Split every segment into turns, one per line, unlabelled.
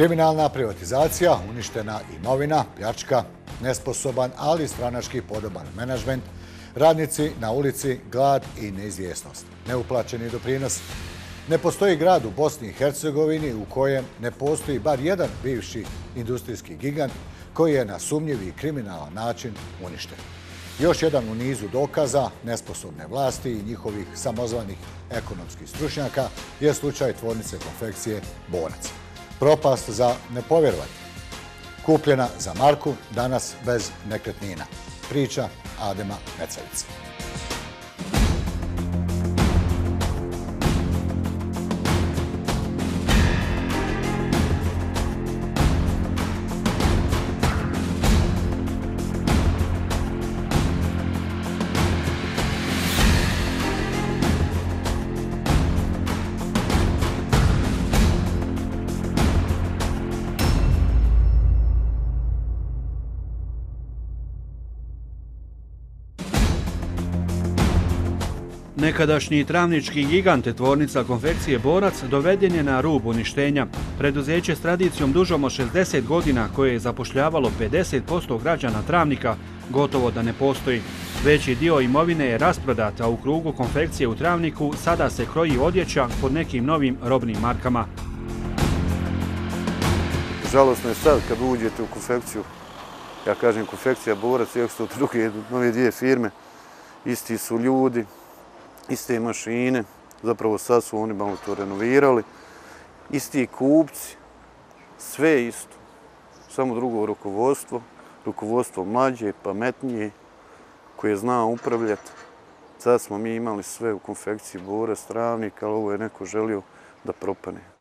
Kriminalna privatizacija, uništena imovina, pljačka, nesposoban, ali stranački podoban menažment, radnici na ulici, glad i neizvjesnost, neuplaćeni doprinos. Ne postoji grad u Bosni i Hercegovini u kojem ne postoji bar jedan bivši industrijski gigant koji je na sumnjivi i kriminalan način uništen. Još jedan u nizu dokaza nesposobne vlasti i njihovih samozvanih ekonomskih stručnjaka je slučaj tvornice konfekcije Bonaca propast za nepovjerovanje. Kupljena za Marku, danas bez nekretnina. Priča Adema Mecavica.
Nekadašnji travnički gigant tvornica konfekcije Borac doveden je na rub uništenja. Preduzeće s tradicijom dužom od 60 godina koje je zapošljavalo 50% građana travnika gotovo da ne postoji. Veći dio imovine je rasprodat, a u krugu konfekcije u travniku, sada se kroji odjeća pod nekim novim robnim markama.
Žalostno je sad kad uđete u konfekciju, ja kažem konfekcija Borac i ekstra druge nove dvije firme, isti su ljudi, iste mašine, zapravo sad su oni malo to renovirali, isti kupci, sve isto, samo drugo rukovodstvo, rukovodstvo mlađe, pametnije, koje zna upravljati. Sad smo mi imali sve u konfekciji Bora,
Stravnika, ali ovo je neko želio da propane.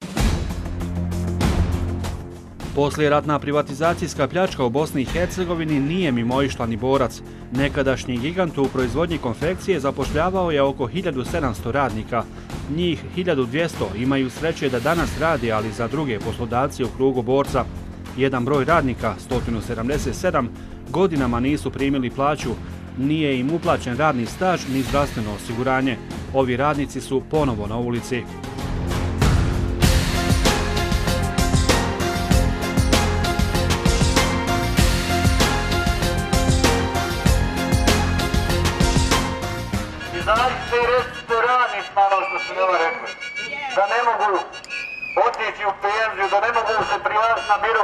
Poslije ratna privatizacijska pljačka u Bosni i Hercegovini nije mimoišlani borac. Nekadašnji gigant u proizvodnji konfekcije zapošljavao je oko 1700 radnika. Njih 1200 imaju sreće da danas radi, ali za druge poslodavci u krugu borca. Jedan broj radnika, 177, godinama nisu primili plaću. Nije im uplaćen radni staž ni zdravstveno osiguranje. Ovi radnici su ponovo na ulici.
da ne mogu otići u penziju, da ne mogu se prilaziti na biro.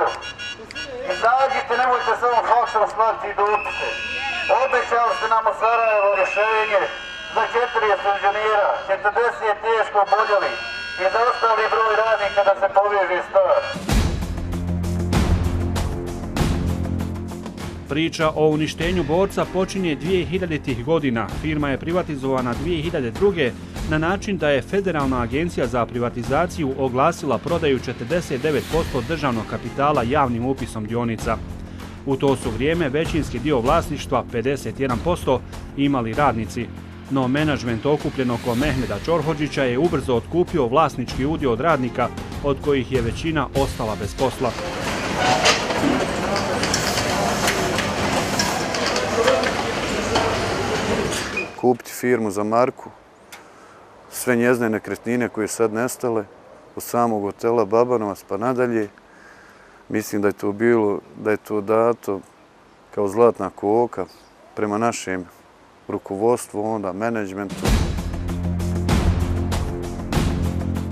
Izađite, nemojte samo ovom faksom slati do upite. Obećao se nam u Sarajevo rješenje za četiri sređenira, 40 je teško oboljeli i za ostali broj radnika da se poveže stvar.
Priča o uništenju borca počinje 2000-ih godina. Firma je privatizovana 2002. na način da je Federalna agencija za privatizaciju oglasila prodaju 49% državnog kapitala javnim upisom dionica. U to su vrijeme većinski dio vlasništva, 51%, imali radnici. No menažment okupljen oko Mehmeda Čorhođića je ubrzo otkupio vlasnički udio od radnika, od kojih je većina ostala bez posla.
kupiti firmu za Marku, sve njezne nekretnine koje sad nestale, od samog hotela Babanovac pa nadalje. Mislim da je to bilo, da je to dato kao zlatna koka prema našem rukovodstvu, onda menedžmentu.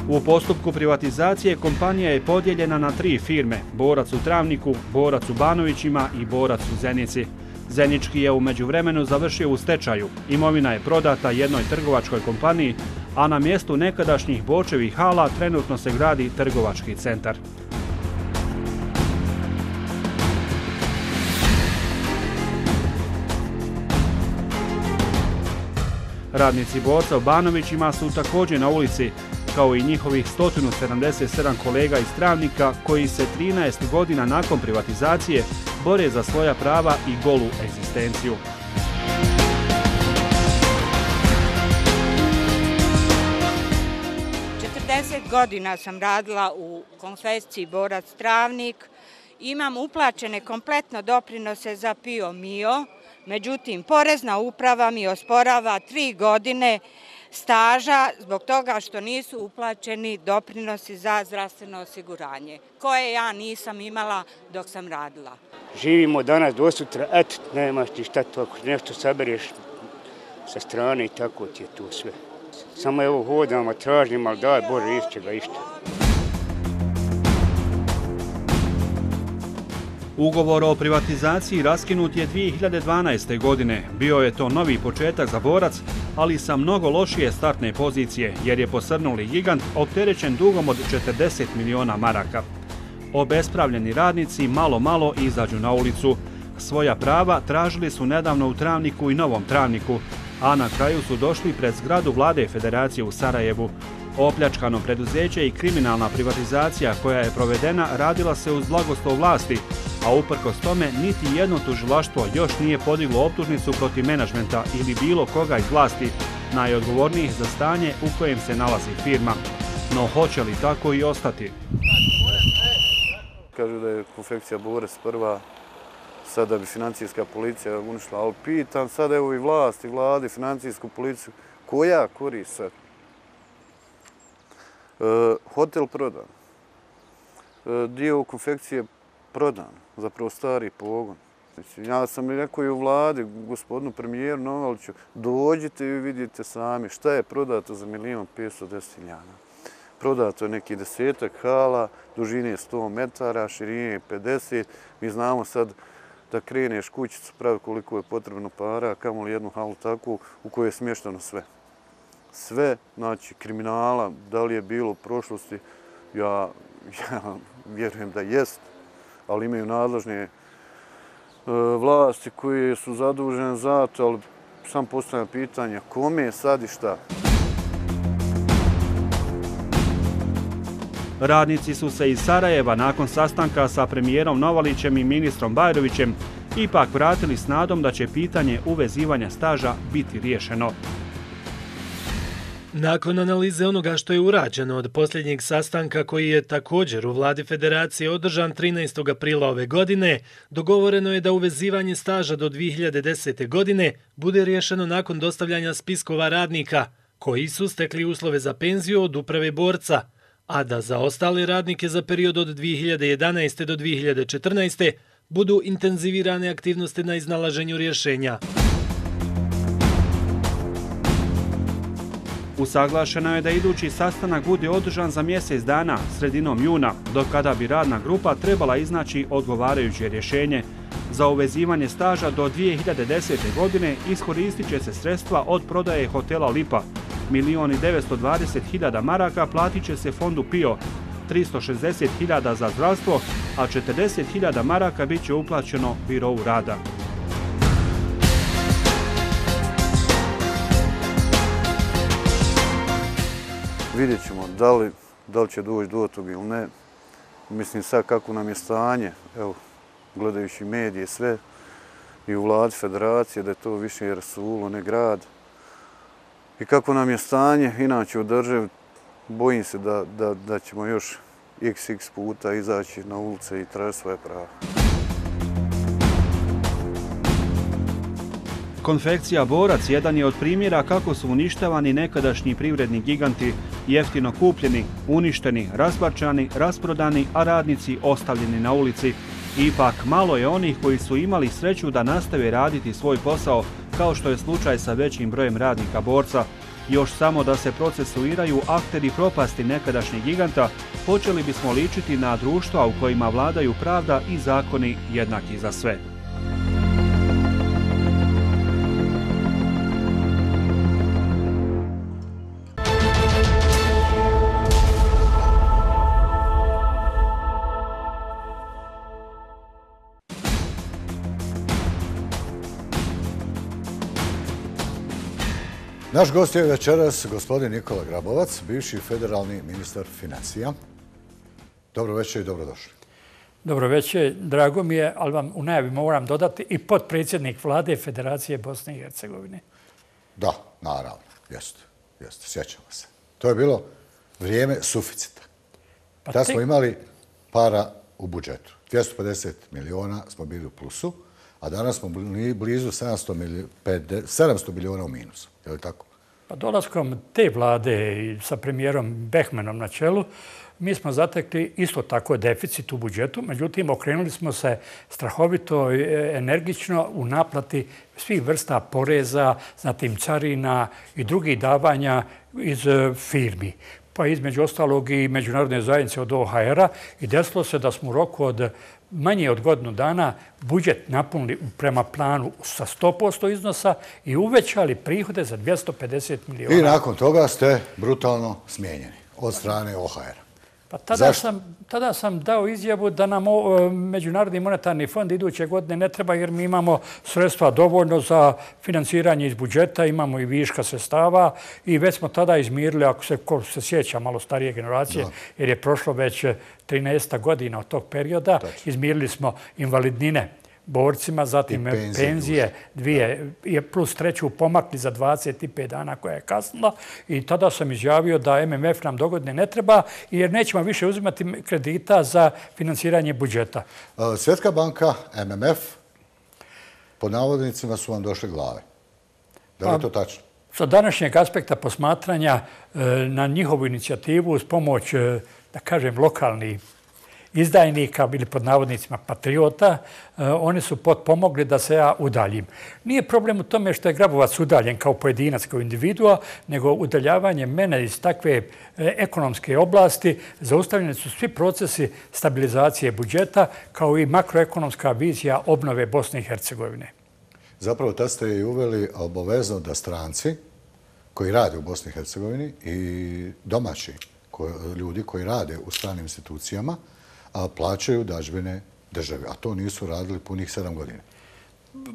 U postupku privatizacije kompanija je podijeljena na tri firme, Borac u Travniku, Borac u Banovićima i Borac u Zenici. Zenički je umeđu vremenu završio u stečaju. Imovina je prodata jednoj trgovačkoj kompaniji, a na mjestu nekadašnjih bočevih hala trenutno se gradi trgovački centar. Radnici borca u Banovićima su također na ulici kao i njihovih 177 kolega i stravnika koji se 13 godina nakon privatizacije bore za svoja prava i golu egzistenciju.
godina sam radila u konfesciji Borac Travnik. Imam uplačene kompletno doprinose za PIO MIO. Međutim, porezna uprava mi osporava tri godine staža zbog toga što nisu uplaćeni doprinosi za zdravstveno osiguranje, koje ja nisam imala dok sam radila.
Živimo danas do sutra, et, nemaš ti šta to, ako nešto sabereš sa strane i tako ti je to sve. Samo evo
hodam, tražim, ali daj Bože, išće ga išće. Bože, išće ga išće. Ugovor o privatizaciji raskinut je 2012. godine. Bio je to novi početak za borac, ali sa mnogo lošije startne pozicije, jer je posrnuli gigant opterećen dugom od 40 miliona maraka. Obespravljeni radnici malo-malo izađu na ulicu. Svoja prava tražili su nedavno u Travniku i Novom Travniku, a na kraju su došli pred zgradu vlade Federacije u Sarajevu. Opljačkano preduzeće i kriminalna privatizacija koja je provedena radila se uz blagoslov vlasti, a uprkos tome niti jedno tužilaštvo još nije podiglo optužnicu protiv menažmenta ili bilo koga iz vlasti, najodgovornijih za stanje u kojem se nalazi firma. No hoće li tako i ostati?
Kažu da je konfekcija Bures prva, sada bi financijska policija unišla, ali pitan sad evo i vlast i vladi, financijsku policiju, koja koristi E, hotel prodan, e, dio konfekcije prodan, zapravo stari pogon. Ja sam rekao i u vladi, gospodinu premijeru Novaliću, dođite i vidite sami šta je prodato za milijon 500 milijana. Prodato je neki desetak hala, dužine je 100 metara, širine je 50. Mi znamo sad da kreneš kućicu, pravi koliko je potrebno para, kamo li jednu halu takvu u kojoj je smješteno sve sve, znači kriminala, da li je bilo u prošlosti, ja, ja vjerujem da jest, ali imaju nadležne e, vlasti koji su zaduženi za to, al sam postavljam pitanje kome sad i šta.
Radnici su se iz Sarajeva nakon sastanka sa premijerom Novalićem i ministrom Bajrovićem ipak vratili s nadom da će pitanje uvezivanja staža biti riješeno. Nakon analize onoga što je urađeno od posljednjeg sastanka koji je također u vladi federacije održan 13. aprila ove godine, dogovoreno je da uvezivanje staža do 2010. godine bude rješeno nakon dostavljanja spiskova radnika koji su stekli uslove za penziju od uprave borca, a da za ostale radnike za period od 2011. do 2014. budu intenzivirane aktivnosti na iznalaženju rješenja. Usaglašeno je da idući sastanak bude održan za mjesec dana, sredinom juna, dokada bi radna grupa trebala iznaći odgovarajuće rješenje. Za uvezivanje staža do 2010. godine iskoristit će se sredstva od prodaje hotela Lipa. 1.920.000 maraka platit će se fondu PIO, 360.000 za zdravstvo, a 40.000 maraka bit će uplaćeno birovu rada.
Vidjet ćemo da li, da će doći do toga ili ne. Mislim sad kako nam je stanje, evo, gledajući medije sve, i u vladi federacije, da je to više rasulo, ne grad. I kako nam je stanje, inače u državi, bojim se da, da, da ćemo još xx puta izaći na
ulice i tražiti svoje prava. Konfekcija Borac jedan je od primjera kako su uništavani nekadašnji privredni giganti, jeftino kupljeni, uništeni, razbačani, rasprodani, a radnici ostavljeni na ulici. Ipak, malo je onih koji su imali sreću da nastave raditi svoj posao, kao što je slučaj sa većim brojem radnika borca. Još samo da se procesuiraju akteri propasti nekadašnjih giganta, počeli bismo ličiti na društva u kojima vladaju pravda i zakoni jednaki za sve.
Naš gost je večeras gospodin Nikola Grabovac, bivši federalni ministar financija. Dobro večer i dobrodošli.
Dobro večer, drago mi je, ali vam u najavi moram dodati i podpredsjednik vlade Federacije Bosne i Hercegovine.
Da, naravno, jeste, jeste, sjećamo se. To je bilo vrijeme suficita. Da pa smo imali para u budžetu. 250 miliona smo bili u plusu, a danas smo blizu 700 miliona u minusu. Je li tako?
Pa dolaskom te vlade sa premijerom Behmanom na čelu, mi smo zatekli isto tako deficit u budžetu, međutim okrenuli smo se strahovito e, energično u naplati svih vrsta poreza, zatim carina i drugih davanja iz e, firmi pa između ostalog i međunarodne zajednice od OHR-a i desilo se da smo u roku od manje od godinu dana budžet napunili prema planu sa 100% iznosa i uvećali prihode za 250 miliona. I nakon
toga ste brutalno smijenjeni od strane ohr Pa tada, sam,
tada sam dao izjavu da nam e, Međunarodni monetarni fond iduće godine ne treba jer mi imamo sredstva dovoljno za financiranje iz budžeta, imamo i viška sredstava i već smo tada izmirili, ako se, ko se sjeća malo starije generacije, jer je prošlo već 13. E, godina od tog perioda, izmirili smo invalidnine borcima, zatim penzije dvije, plus treću pomakli za 25 dana koja je kasnila i tada sam izjavio da MMF nam dogodne ne treba jer nećemo više uzimati kredita za financiranje budžeta.
E, Svjetska banka, MMF, po navodnicima su vam došle glave. Da li je pa, to tačno?
Sa današnjeg aspekta posmatranja e, na njihovu inicijativu s pomoć, e, da kažem, lokalnih izdajnika ili pod navodnicima patriota, e, oni su potpomogli da se ja udaljim. Nije problem u tome što je Grabovac udaljen kao pojedinac, kao individua, nego udaljavanje mene iz takve e, ekonomske oblasti, zaustavljene su svi procesi stabilizacije budžeta, kao i makroekonomska vizija obnove Bosne i Hercegovine.
Zapravo, tad ste i uveli obavezno da stranci koji rade u Bosni i Hercegovini i domaći ljudi koji rade u stranim institucijama, plaćaju dažbene države, a to nisu radili punih sedam godina.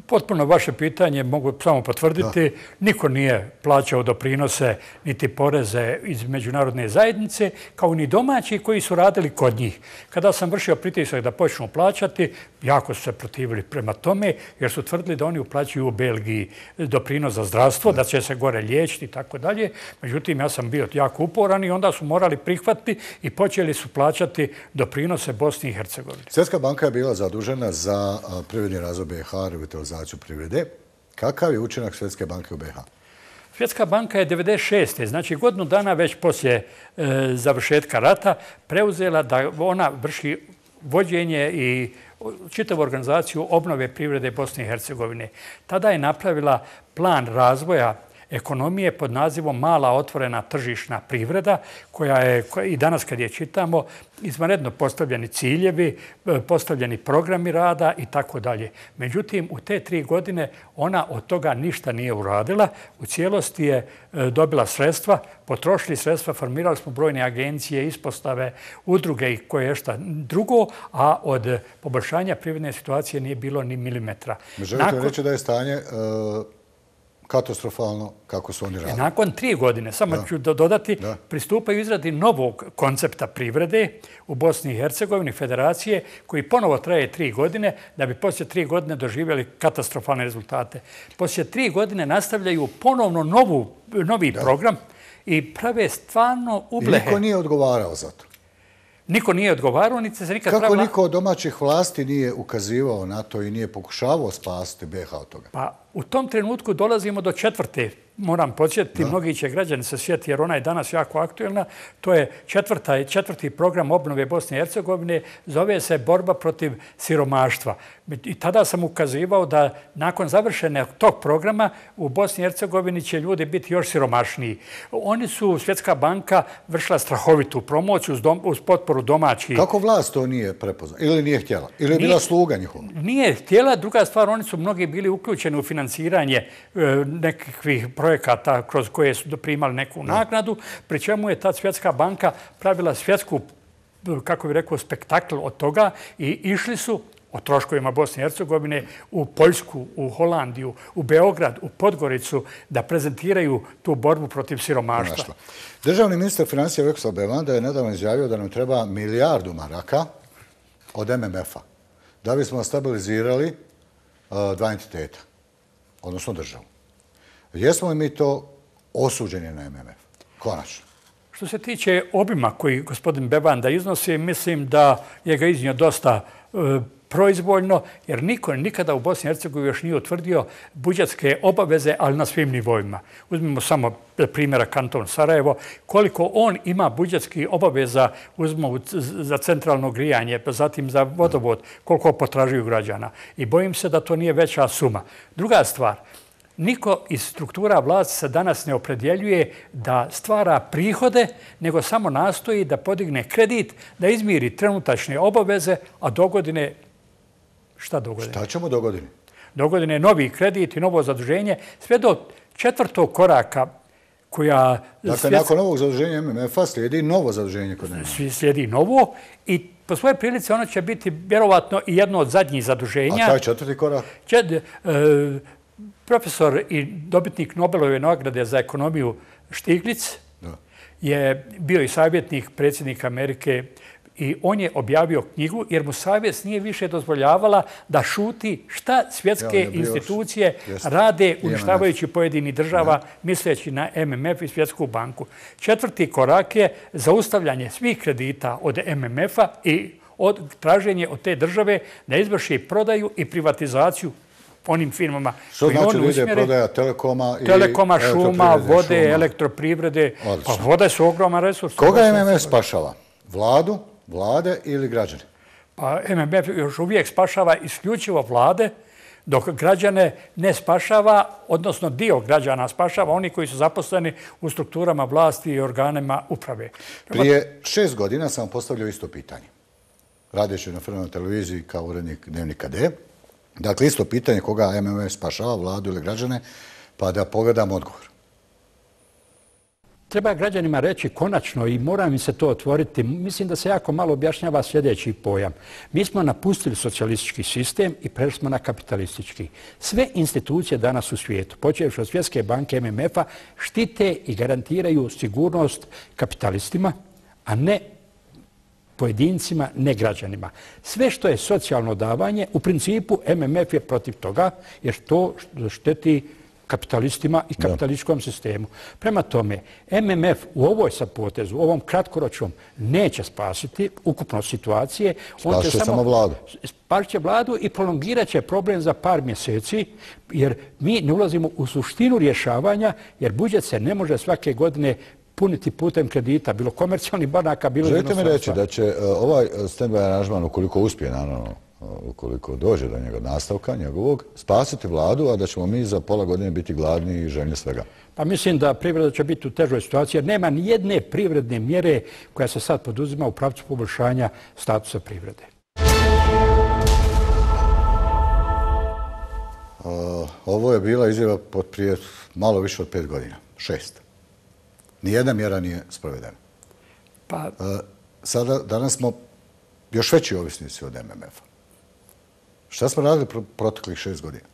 Potpuno vaše pitanje mogu samo potvrditi. Niko nije plaćao doprinose niti poreze iz međunarodne zajednice, kao ni domaći koji su radili kod njih. Kada sam vršio pritisak da počnu plaćati, jako su se protivili prema tome, jer su tvrdili da oni uplaćuju u Belgiji doprinos za zdravstvo, da će se gore liječiti i tako dalje. Međutim, ja sam bio jako uporan i onda su morali prihvatiti i počeli su plaćati doprinose Bosni i Hercegovine.
Svjetska banka je bila zadužena za privredni razvoj BH, revitalizaciju privrede. Kakav je učinak Svjetske banke u BH?
Svjetska banka je 1996. znači godinu dana već poslije e, završetka rata preuzela da ona vrši vođenje i čitavu organizaciju obnove privrede Bosne i Hercegovine. Tada je napravila plan razvoja ekonomije pod nazivom Mala otvorena tržišna privreda, koja je i danas kad je čitamo, izvanredno postavljeni ciljevi, e, postavljeni programi rada i tako dalje. Međutim, u te tri godine ona od toga ništa nije uradila. U cijelosti je e, dobila sredstva, potrošili sredstva, formirali smo brojne agencije, ispostave, udruge i koje je šta drugo, a od poboljšanja privredne situacije nije bilo ni milimetra. Želite Nakon... reći
da je stanje e, katastrofalno kako su oni e, radili.
Nakon tri godine, samo ću dodati, pristupaju izradi novog koncepta privrede u Bosni i Hercegovini federacije, koji ponovo traje tri godine, da bi poslije tri godine doživjeli katastrofalne rezultate. Poslije tri godine nastavljaju ponovno novi program i prave stvarno ublehe. I niko nije odgovarao za to. Niko nije odgovarao, niti se nikad pravila... Kako niko
od domaćih vlasti nije ukazivao na to i nije pokušavao spasiti BH od toga?
Pa u tom trenutku dolazimo do četvrte moram podsjetiti, mnogi će građani se svijeti jer ona je danas jako aktuelna, to je četvrti program obnove Bosne i Hercegovine, zove se Borba protiv siromaštva. I tada sam ukazivao da nakon završene tog programa u Bosni i Hercegovini će ljudi biti još siromašniji. Oni su, Svjetska banka, vršila strahovitu promociju uz potporu domaćih. Kako vlast to nije prepoznao? Ili nije htjela? Ili je bila sluga njihova? Nije htjela. Druga stvar, oni su mnogi bili uključeni u financiranje e, nekakvih projekata projekata kroz koje su primali neku nagradu, pri čemu je ta svjetska banka pravila svjetsku, kako bi rekao, spektakl od toga i išli su o troškovima Bosne i Hercegovine, u Poljsku, u Holandiju, u Beograd, u Podgoricu, da prezentiraju tu borbu protiv siromaštva. Državni
ministar financija Veksla Bevanda je nedavno izjavio da nam treba milijardu maraka od MMF-a da bismo stabilizirali e, dva entiteta, odnosno državu. Jesmo li mi to osuđeni na MMF? Konačno.
Što se tiče obima koji gospodin Bebanda iznosi, mislim da je ga iznio dosta e, proizvoljno, jer niko nikada u Bosni i Hercegovini još nije utvrdio buđatske obaveze, ali na svim nivoima. Uzmimo samo primjera kanton Sarajevo. Koliko on ima buđatskih obaveza, uzmimo za centralno grijanje, pa zatim za vodovod, koliko potražuju građana. I bojim se da to nije veća suma. Druga stvar, Niko iz struktura vlast se danas ne opredjeljuje da stvara prihode, nego samo nastoji da podigne kredit, da izmiri trenutačne obaveze, a dogodine... Šta dogodine? Šta ćemo dogodine? Dogodine novi kredit i novo zadruženje. Sve do četvrtog koraka koja... Dakle, nakon
novog zadruženja
MMF-a slijedi novo zadruženje kod njega. Slijedi novo i po svoje prilice ono će biti vjerovatno i jedno od zadnjih zadruženja. A taj četvrti korak? Četvrti... E, profesor i dobitnik Nobelove nagrade za ekonomiju Štiglic je bio i savjetnik predsjednika Amerike i on je objavio knjigu jer mu savjest nije više dozvoljavala da šuti šta svjetske institucije rade uništavajući pojedini država misleći na MMF i Svjetsku banku. Četvrti korak je zaustavljanje svih kredita od MMF-a i od traženje od te države da izvrši prodaju i privatizaciju onim firmama. Što znači da ide prodaja
telekoma i Telekoma, šuma, vode,
elektroprivrede. Pa voda su ogroman resurs. Koga je MMF
spašala? Vladu, vlade ili građane?
Pa MMF još uvijek spašava isključivo vlade, dok građane ne spašava, odnosno dio građana spašava, oni koji su zaposleni u strukturama vlasti i organima uprave. Prije
šest godina sam postavljao isto pitanje. Radeći na Frenovoj televiziji kao urednik Dnevnika D, Dakle, isto pitanje koga MMF spašava, vladu ili građane, pa da pogledamo odgovor.
Treba građanima reći konačno i moram im se to otvoriti. Mislim da se jako malo objašnjava sljedeći pojam. Mi smo napustili socijalistički sistem i prešli smo na kapitalistički. Sve institucije danas u svijetu, počeš od Svjetske banke MMF-a, štite i garantiraju sigurnost kapitalistima, a ne pojedincima, ne građanima. Sve što je socijalno davanje, u principu MMF je protiv toga, jer to šteti kapitalistima i kapitalističkom sistemu. Prema tome, MMF u ovoj sad potezu, u ovom kratkoročnom, neće spasiti ukupno situacije. Spasit će samo vladu. Spasit će vladu i prolongirat će problem za par mjeseci, jer mi ne ulazimo u suštinu rješavanja, jer budžet se ne može svake godine puniti putem kredita, bilo komercijalnih banaka, bilo jednostavno. Želite mi reći
da će e, ovaj e, stand-by aranžman, ukoliko uspije, naravno, e, ukoliko dođe do njega nastavka, njegovog, spasiti vladu, a da ćemo mi za pola godine biti gladni i željni svega?
Pa mislim da privreda će biti u težoj situaciji, jer nema nijedne privredne mjere koja se sad poduzima u pravcu poboljšanja statusa privrede.
Ovo je bila izjava pod prije malo više od pet godina. Šest. Nijedna mjera nije sprovedena. Pa- e, danas smo još veći ovisnici od MMF-a. Šta smo radili proteklih šest godina?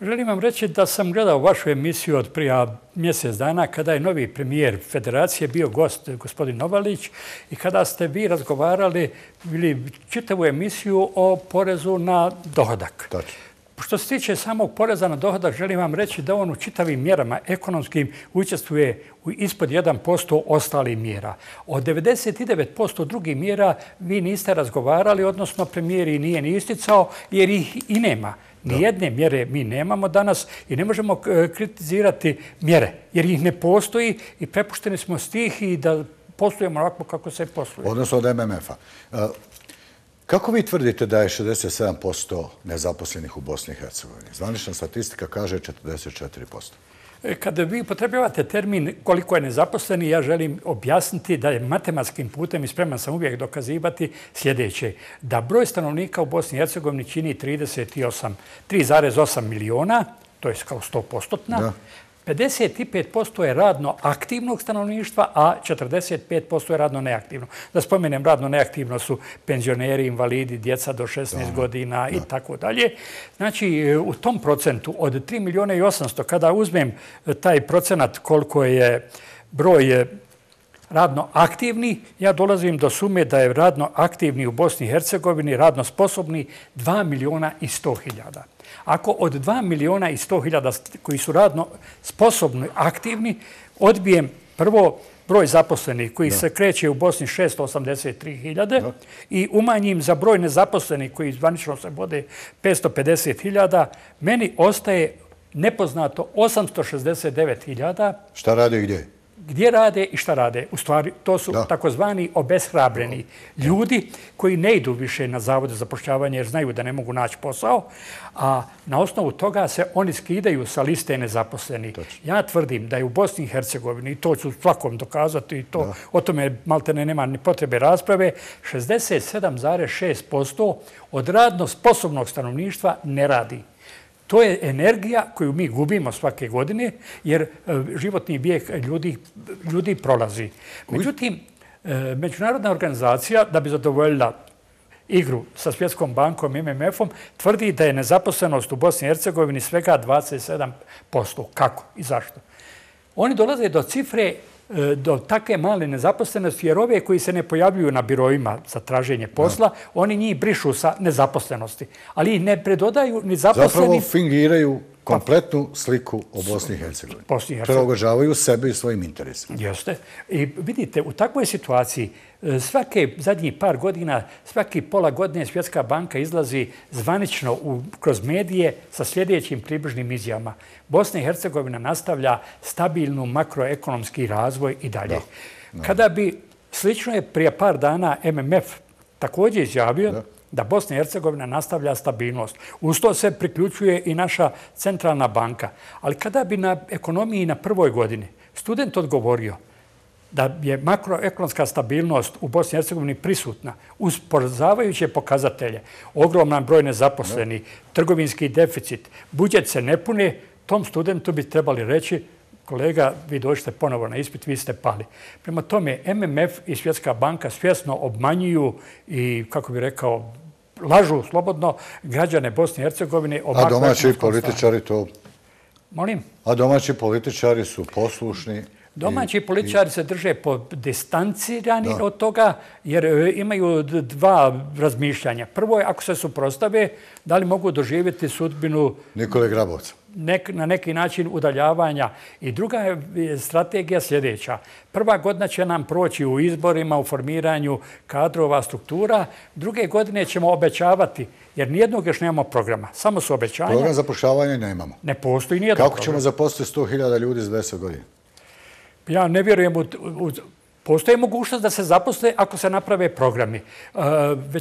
Želim vam reći da sam gledao vašu emisiju od prija mjesec dana kada je novi premijer federacije bio gost e, gospodin Novalić i kada ste vi razgovarali čitavu emisiju o porezu na dohodak. Tako. Što se tiče samog poreza na dohodak, želim vam reći da on u čitavim mjerama ekonomskim učestvuje u ispod 1% ostali mjera. O 99% drugih mjera vi niste razgovarali, odnosno premijer i nije ni isticao, jer ih i nema. Nijedne mjere mi nemamo danas i ne možemo e, kritizirati mjere, jer ih ne postoji i prepušteni smo stih i da poslujemo ovako kako se posluje.
Odnosno od MMF-a. E, Kako vi tvrdite da je 67% nezaposlenih u Bosni i Hercegovini? Zvanična statistika kaže 44%.
E, kada vi potrebavate termin koliko je nezaposleni, ja želim objasniti da je matematskim putem i spreman sam uvijek dokazivati sljedeće. Da broj stanovnika u Bosni i Hercegovini čini 3,8 miliona, to je kao 100%, 55% je radno aktivnog stanovništva, a 45% je radno neaktivno. Da spomenem, radno neaktivno su penzioneri, invalidi, djeca do 16 godina i tako dalje. Znači, u tom procentu od 3 milijone i 800, kada uzmem taj procenat koliko je broj radno aktivni, ja dolazim do sume da je radno aktivni u Bosni i Hercegovini radno sposobni 2 miliona i 100 hiljada ako od 2 miliona i 100 hiljada koji su radno sposobni, aktivni, odbijem prvo broj zaposlenih koji se kreće u Bosni 683 hiljade i umanjim za broj nezaposlenih koji zvanično se bode 550 hiljada, meni ostaje nepoznato 869 hiljada.
Šta radi i gdje je?
gdje rade i šta rade. U stvari, to su takozvani obeshrabreni e. ljudi koji ne idu više na zavode za pošćavanje jer znaju da ne mogu naći posao, a na osnovu toga se oni skidaju sa liste nezaposleni. Ja tvrdim da je u Bosni i Hercegovini, i to ću svakom dokazati, i o tome malte ne nema ni potrebe rasprave, 67,6% od radno sposobnog stanovništva ne radi. To je energija koju mi gubimo svake godine, jer e, životni bijeg ljudi prolazi. Međutim, e, Međunarodna organizacija, da bi zadovoljila igru sa Svjetskom bankom i MMF-om, tvrdi da je nezaposlenost u Bosni i Hercegovini svega 27%. Kako i zašto? Oni dolaze do cifre E, do takve male nezaposlenosti, jer ove koji se ne pojavljuju na birovima za traženje posla, oni njih brišu sa nezaposlenosti. Ali ih ne predodaju ni zaposleni... Zapravo
fingiraju kompletnu sliku o Bosni i Hercegovini. Prilagođavaju sebe i svojim interesima.
Jeste. I vidite, u takvoj situaciji e, svake zadnjih par godina, svake pola godine Svjetska banka izlazi zvanično kroz medije sa sljedećim približnim izjavama. Bosna i Hercegovina nastavlja stabilnu makroekonomski razvoj i dalje. Kada bi, slično je prije par dana MMF također izjavio, da Bosna i Hercegovina nastavlja stabilnost. Uz to se priključuje i naša centralna banka. Ali kada bi na ekonomiji na prvoj godini student odgovorio da je makroekonomska stabilnost u Bosni i Hercegovini prisutna uz porazavajuće pokazatelje, ogromna broj nezaposleni, trgovinski deficit, budjet se ne pune, tom studentu bi trebali reći kolega, vi dođete ponovo na ispit, vi ste pali. Prema tome, MMF i Svjetska banka svjesno obmanjuju i, kako bih rekao, lažu slobodno građane Bosne i Hercegovine. A domaći političari to... Molim?
A domaći političari su poslušni.
Domaći policari se drže po distancirani od toga jer e, imaju dva razmišljanja. Prvo je, ako se suprostave, da li mogu doživjeti sudbinu...
Nikole Grabovca.
Na neki način udaljavanja. I druga je strategija sljedeća. Prva godina će nam proći u izborima, u formiranju kadrova, struktura. Druge godine ćemo obećavati, jer nijednog još nemamo programa. Samo su obećanja. Program
zapošljavanja nemamo. Ne postoji nijedno program. Kako ćemo zaposliti 100.000 ljudi za 10 godina?
Ja ne vjerujem u... Postoje mogućnost da se zaposle ako se naprave programi. E,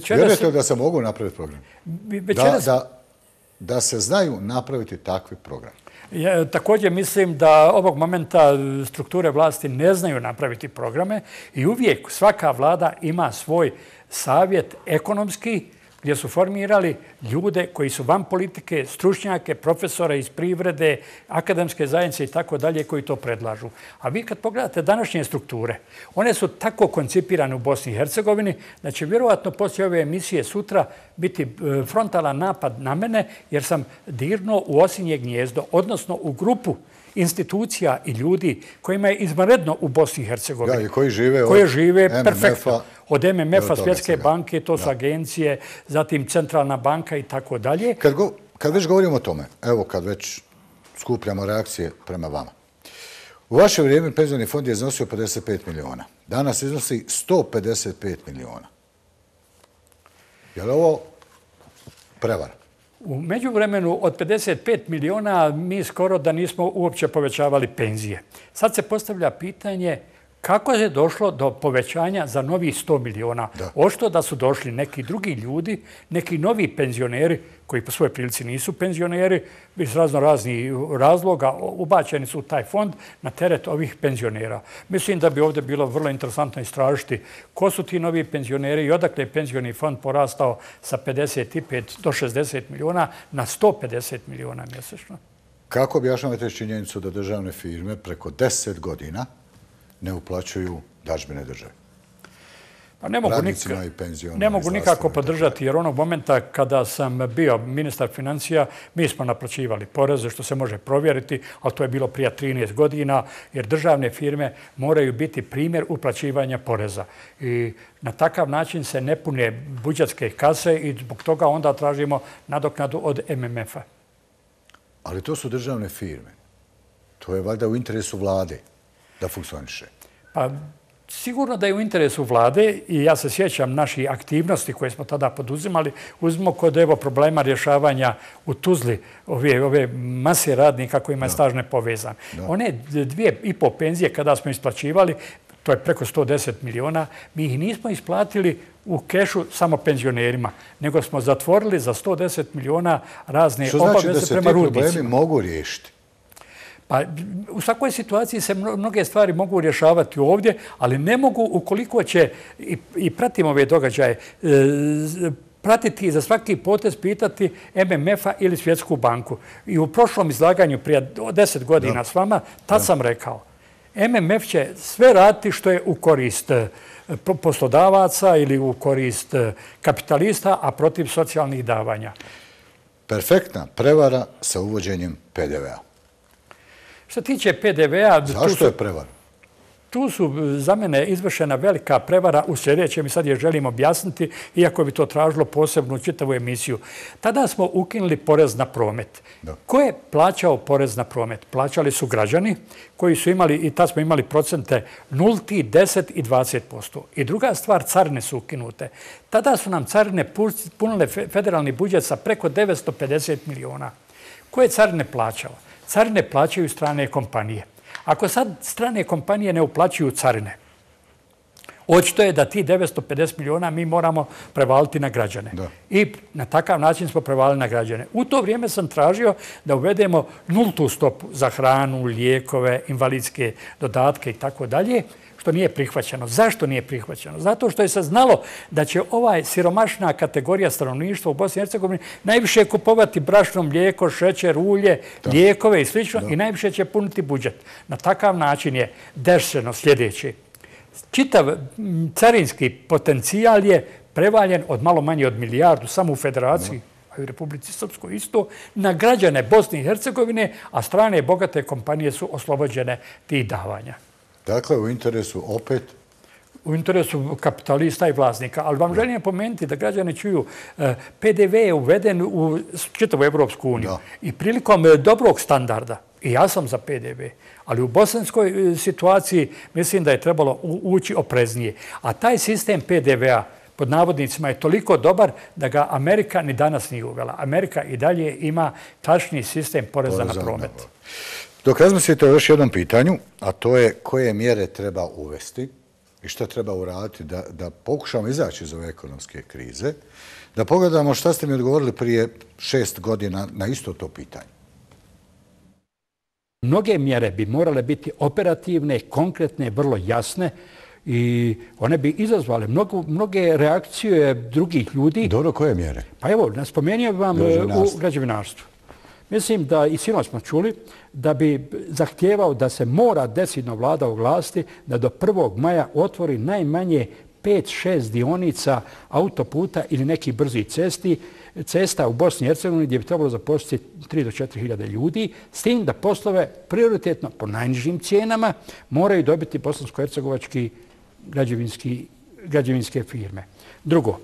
Vjerujete da
se mogu napraviti programi? Da se znaju napraviti takvi programi.
Također mislim da ovog momenta strukture vlasti ne znaju napraviti programe i uvijek svaka vlada ima svoj savjet ekonomski, gdje su formirali ljude koji su van politike, stručnjake, profesora iz privrede, akademske zajednice i tako dalje koji to predlažu. A vi kad pogledate današnje strukture, one su tako koncipirane u Bosni i Hercegovini da će vjerovatno poslije ove emisije sutra biti e, frontalan napad na mene jer sam dirno u osinje gnjezdo, odnosno u grupu institucija i ljudi kojima je izmaredno u Bosni i Hercegovini. Ja, i koji žive od... Koje žive perfektno. Od MMF-a, Svjetske banke, to su agencije, zatim Centralna banka i tako dalje.
Kad već govorimo o tome, evo kad već skupljamo reakcije prema vama. U vaše vrijeme penzijalni fond je iznosio 55 miliona. Danas iznosi 155 miliona. Je li ovo prevara?
U međuvremenu od 55 miliona mi skoro da nismo uopće povećavali penzije. Sad se postavlja pitanje, kako je došlo do povećanja za novi 100 miliona? Ošto da su došli neki drugi ljudi, neki novi penzioneri, koji po svojoj prilici nisu penzioneri, iz razno raznih razloga, ubačeni su u taj fond na teret ovih penzionera. Mislim da bi ovdje bilo vrlo interesantno istražiti ko su ti novi penzioneri i odakle je penzioni fond porastao sa 55 do 60 miliona na 150 miliona mjesečno.
Kako objašnjavate činjenicu da državne firme preko 10 godina ne uplaćuju dažbene države.
Pa ne mogu nikako podržati jer onog momenta kada sam bio ministar financija, mi smo naplaćivali poreze što se može provjeriti, ali to je bilo prije 13 godina jer državne firme moraju biti primjer uplaćivanja poreza. I na takav način se ne pune budžetske kase i zbog toga onda tražimo nadoknadu od MMF-a. Ali to su
državne firme. To je valjda u interesu vlade da funkcioniše?
Pa sigurno da je u interesu vlade i ja se sjećam naših aktivnosti koje smo tada poduzimali. Uzmimo kod evo problema rješavanja u Tuzli ove, ove mase radnika kojima je stažne povezan. One dvije i po penzije kada smo isplaćivali, to je preko 110 miliona, mi ih nismo isplatili u kešu samo penzionerima, nego smo zatvorili za 110 miliona razne obaveze prema rudnicima. Što znači da se ti problemi
mogu riješiti?
Pa u svakoj situaciji se mnoge stvari mogu rješavati ovdje, ali ne mogu ukoliko će, i pratimo ove događaje, e, pratiti za svaki potes pitati MMF-a ili Svjetsku banku. I u prošlom izlaganju, prije deset godina s vama, tad sam rekao, MMF će sve raditi što je u korist e, poslodavaca ili u korist e, kapitalista, a protiv socijalnih davanja.
Perfektna prevara sa uvođenjem PDV-a.
Što tiče PDV-a... Zašto je prevar? Tu su e, za mene izvršena velika prevara u sljedećem i sad je želim objasniti, iako bi to tražilo posebnu čitavu emisiju. Tada smo ukinuli porez na promet. Ko je plaćao porez na promet? Plaćali su građani koji su imali, i tad smo imali procente 0, 10 i 20%. I druga stvar, carne su ukinute. Tada su nam carne punile federalni budžet sa preko 950 miliona. Ko je carne plaćao? carine plaćaju strane kompanije. Ako sad strane kompanije ne uplaćuju carine, očito je da ti 950 miliona mi moramo prevaliti na građane. I na takav način smo prevalili na građane. U to vrijeme sam tražio da uvedemo nultu stopu za hranu, lijekove, invalidske dodatke i tako dalje što nije prihvaćeno. Zašto nije prihvaćeno? Zato što je se znalo da će ovaj siromašna kategorija stanovništva u Bosni i Hercegovini najviše kupovati brašno, mlijeko, šećer, ulje, lijekove i sl. i najviše će puniti budžet. Na takav način je dešeno sljedeći. Čitav carinski potencijal je prevaljen od malo manje od milijardu samo u federaciji i Republici Srpskoj isto, na građane Bosne i Hercegovine, a strane bogate kompanije su oslobođene tih davanja.
Dakle, u interesu opet
u interesu kapitalista i vlasnika. Ali vam želim pomenuti da građani čuju eh, PDV je uveden u čitavu Evropsku uniju i prilikom eh, dobrog standarda. I ja sam za PDV. Ali u bosanskoj eh, situaciji mislim da je trebalo ući opreznije. A taj sistem PDV-a pod navodnicima je toliko dobar da ga Amerika ni danas nije uvela. Amerika i dalje ima tačni sistem poreza na promet.
Dok razmislite o još jednom pitanju, a to je koje mjere treba uvesti i što treba uraditi da pokušamo izaći iz ove ekonomske krize, da pogledamo šta ste mi odgovorili prije šest godina na isto to pitanje.
Mnoge mjere bi morale biti operativne, konkretne, vrlo jasne i one bi izazvale mnoge reakcije drugih ljudi. Dobro, koje mjere? Pa evo, spomenio bi vam u građevinarstvu. Mislim da i sinoć smo čuli da bi zahtjevao da se mora desidno vlada oglasti da do 1. maja otvori najmanje 5-6 dionica autoputa ili nekih brzi cesti, cesta u Bosni i Hercegovini gdje bi trebalo zaposliti 3 do 4 hiljade ljudi, s tim da poslove prioritetno po najnižim cijenama moraju dobiti bosansko-hercegovački građevinske firme. Drugo,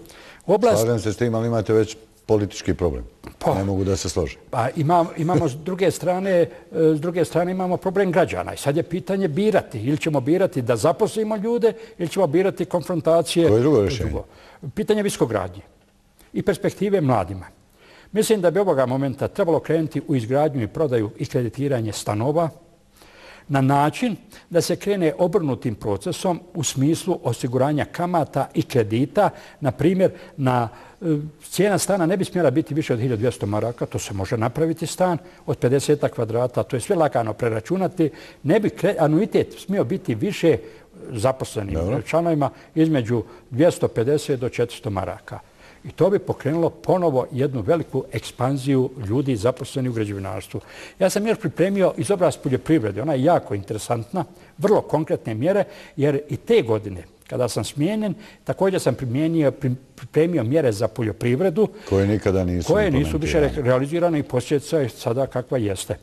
oblast... Slažem
se s tim, ali imate već politički problem. Pa. Ne mogu da se složi.
Pa imamo s druge strane e, problem građana. I sad je pitanje birati. Ili ćemo birati da zaposlimo ljude, ili ćemo birati konfrontacije. Koje drugo rješenje? Pitanje viskogradnje i perspektive mladima. Mislim da bi ovoga momenta trebalo krenuti u izgradnju i prodaju i kreditiranje stanova na način da se krene obrnutim procesom u smislu osiguranja kamata i kredita, na primjer na cijena stana ne bi smjela biti više od 1200 maraka, to se može napraviti stan od 50 kvadrata, to je sve lagano preračunati. Ne bi anuitet smio biti više zaposlenim članovima između 250 do 400 maraka. I to bi pokrenulo ponovo jednu veliku ekspanziju ljudi zaposleni u građevinarstvu. Ja sam još pripremio izobraz poljoprivrede. Ona je jako interesantna, vrlo konkretne mjere, jer i te godine kada sam smijenjen, također sam primijenio, pripremio mjere za poljoprivredu. Koje nikada nisu Koje nisu više realizirane i posjeca je sada kakva jeste.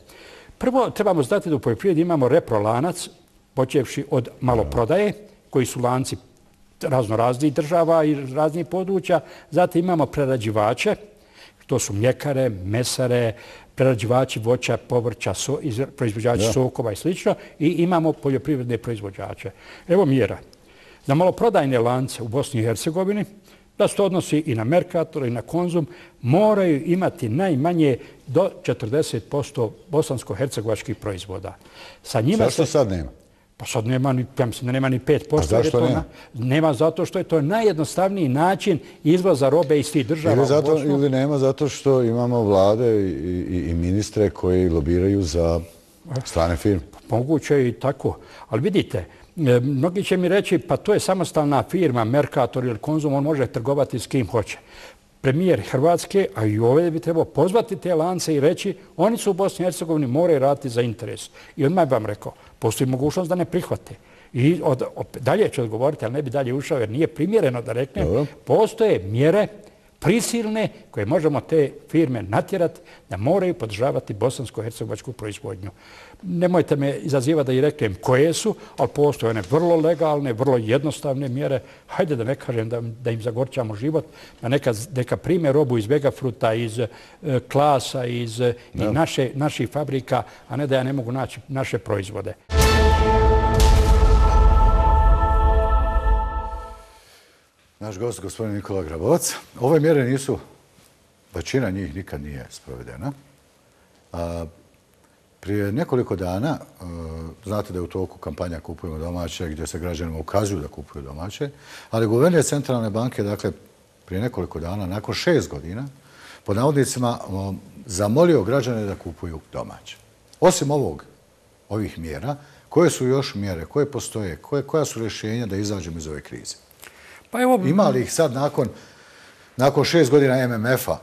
Prvo, trebamo znati da u poljoprivredi imamo reprolanac, počevši od maloprodaje, koji su lanci razno država i raznih područja. Zatim imamo prerađivače, to su mljekare, mesare, prerađivači voća, povrća, so, proizvođači sokova i sl. I imamo poljoprivredne proizvođače. Evo mjera na maloprodajne lance u Bosni i Hercegovini, da se to odnosi i na Merkator i na Konzum, moraju imati najmanje do 40% bosansko-hercegovačkih proizvoda. Sa njima Zašto se... sad nema? Pa sad nema ni, ja nema ni 5%. Pa zašto nema? nema zato što je to najjednostavniji način izvoza robe iz tih država. Ili, zato, ili
nema zato što imamo vlade i, i, i ministre koji lobiraju za strane firme.
moguće je i tako. Ali vidite, E, mnogi će mi reći, pa to je samostalna firma, Mercator ili Konzum, on može trgovati s kim hoće. Premijer Hrvatske, a i ovdje bi trebao pozvati te lance i reći, oni su u Bosni i Hercegovini, moraju raditi za interes. I odmah bi vam rekao, postoji mogućnost da ne prihvate. I od, dalje ću odgovoriti, ali ne bi dalje ušao jer nije primjereno da rekne. Postoje mjere prisilne koje možemo te firme natjerati da moraju podržavati bosansko-hercegovačku proizvodnju nemojte me izazivati da i rekem koje su, ali postoje one vrlo legalne, vrlo jednostavne mjere. Hajde da ne kažem da, da im zagorčamo život, da neka, neka prime robu iz Begafruta, iz e, klasa, iz e, i naše, naših fabrika, a ne da ja ne mogu naći naše proizvode.
Naš gost, gospodin Nikola Grabovac. Ove mjere nisu, većina njih nikad nije sprovedena. A, Prije nekoliko dana, e, znate da je u toku kampanja Kupujemo domaće, gdje se građanima ukazuju da kupuju domaće, ali guvernje centralne banke, dakle, prije nekoliko dana, nakon šest godina, po navodnicima, zamolio građane da kupuju domaće. Osim ovog, ovih mjera, koje su još mjere, koje postoje, koja su rješenja da izađemo iz ove krize? Pa Ima li ih sad nakon šest godina MMF-a,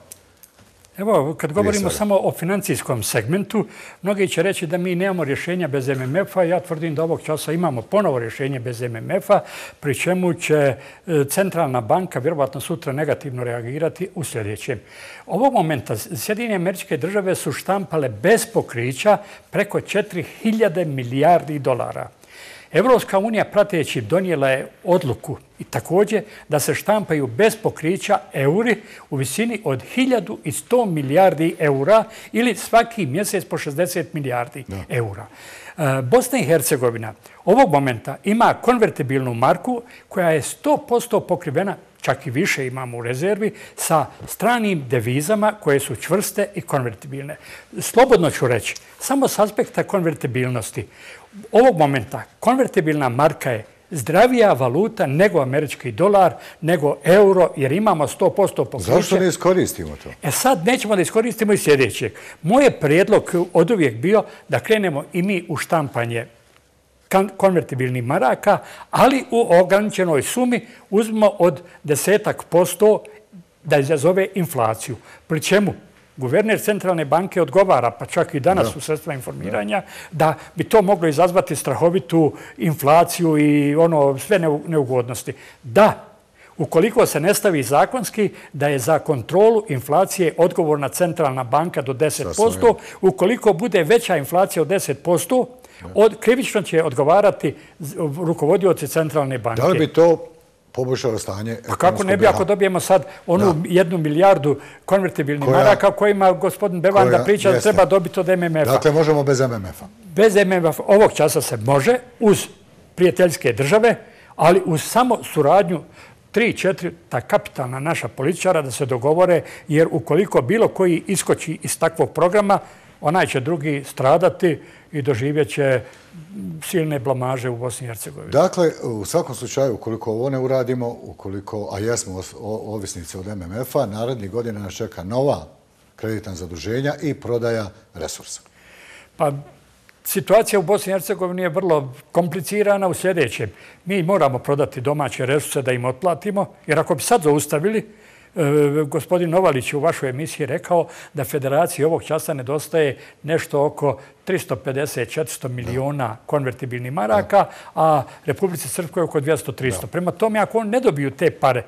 Evo, kad govorimo samo o financijskom segmentu, mnogi će reći da mi nemamo rješenja bez MMF-a. Ja tvrdim da ovog časa imamo ponovo rješenje bez MMF-a, pri čemu će e, centralna banka vjerovatno sutra negativno reagirati u sljedećem. Ovog momenta Sjedinje američke države su štampale bez pokrića preko 4000 milijardi dolara. Evropska unija prateći donijela je odluku i također da se štampaju bez pokrića euri u visini od 1100 milijardi eura ili svaki mjesec po 60 milijardi eura. E, Bosna i Hercegovina ovog momenta ima konvertibilnu marku koja je 100% pokrivena, čak i više imamo u rezervi, sa stranim devizama koje su čvrste i konvertibilne. Slobodno ću reći, samo s aspekta konvertibilnosti, ovog momenta konvertibilna marka je zdravija valuta nego američki dolar, nego euro, jer imamo 100% pokriče. Zašto ne iskoristimo to? E sad nećemo da iskoristimo i sljedećeg. Moj je predlog od uvijek bio da krenemo i mi u štampanje konvertibilnih maraka, ali u ograničenoj sumi uzmemo od desetak posto da izazove inflaciju. Pri čemu guverner centralne banke odgovara, pa čak i danas u sredstva informiranja, da bi to moglo izazvati strahovitu inflaciju i ono, sve neugodnosti. Da, ukoliko se ne stavi zakonski, da je za kontrolu inflacije odgovorna centralna banka do 10%, ukoliko bude veća inflacija od 10%, Krivično će odgovarati rukovodioci centralne banke. Da li bi
to poboljšava stanje.
A pa kako ne bi ako dobijemo sad onu jednu milijardu konvertibilnih maraka kojima gospodin Bevanda priča da treba dobiti od MMF-a? Dakle, možemo bez MMF-a. Bez MMF-a ovog časa se može uz prijateljske države, ali uz samo suradnju tri, četiri, ta kapitalna naša političara da se dogovore, jer ukoliko bilo koji iskoći iz takvog programa, onaj će drugi stradati i doživjet će silne blamaže u Bosni i Hercegovini.
Dakle, u svakom slučaju, ukoliko ovo ne uradimo, ukoliko, a jesmo ovisnici od MMF-a, narednih
godina nas čeka nova kreditna zaduženja i prodaja resursa. Pa, situacija u Bosni i Hercegovini je vrlo komplicirana u sljedećem. Mi moramo prodati domaće resurse da im otplatimo, jer ako bi sad zaustavili, E, gospodin Novalić u vašoj emisiji rekao da federaciji ovog časa nedostaje nešto oko 350-400 miliona konvertibilnih maraka, a Republice Srpskoj oko 200-300. Prema tome, ako oni ne dobiju te pare,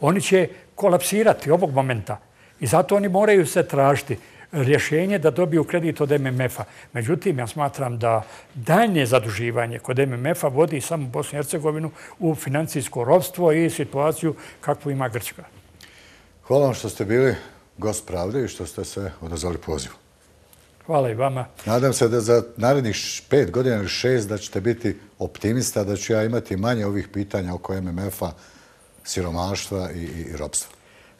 oni će kolapsirati ovog momenta. I zato oni moraju se tražiti rješenje da dobiju kredit od MMF-a. Međutim, ja smatram da dalje zaduživanje kod MMF-a vodi samo Bosnu i Hercegovinu u financijsko robstvo i situaciju kakvu ima Grčka.
Hvala vam što ste bili gost pravde i što ste se odazvali pozivu.
Hvala i vama.
Nadam se da za narednih pet godina ili šest da ćete biti optimista, da ću ja imati manje ovih
pitanja oko
MMF-a, siromaštva i ropstva.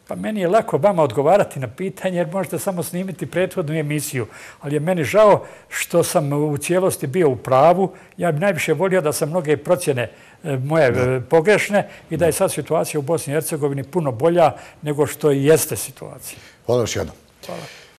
Pa meni je lako vama odgovarati na pitanje jer možete samo snimiti prethodnu emisiju. Ali je meni žao što sam u cijelosti bio u pravu. Ja bi najviše volio da sam mnoge procjene moje e, pogrešne i da je sad situacija u Bosni i Hercegovini puno bolja nego što i jeste situacija. Hvala još jednom. Hvala.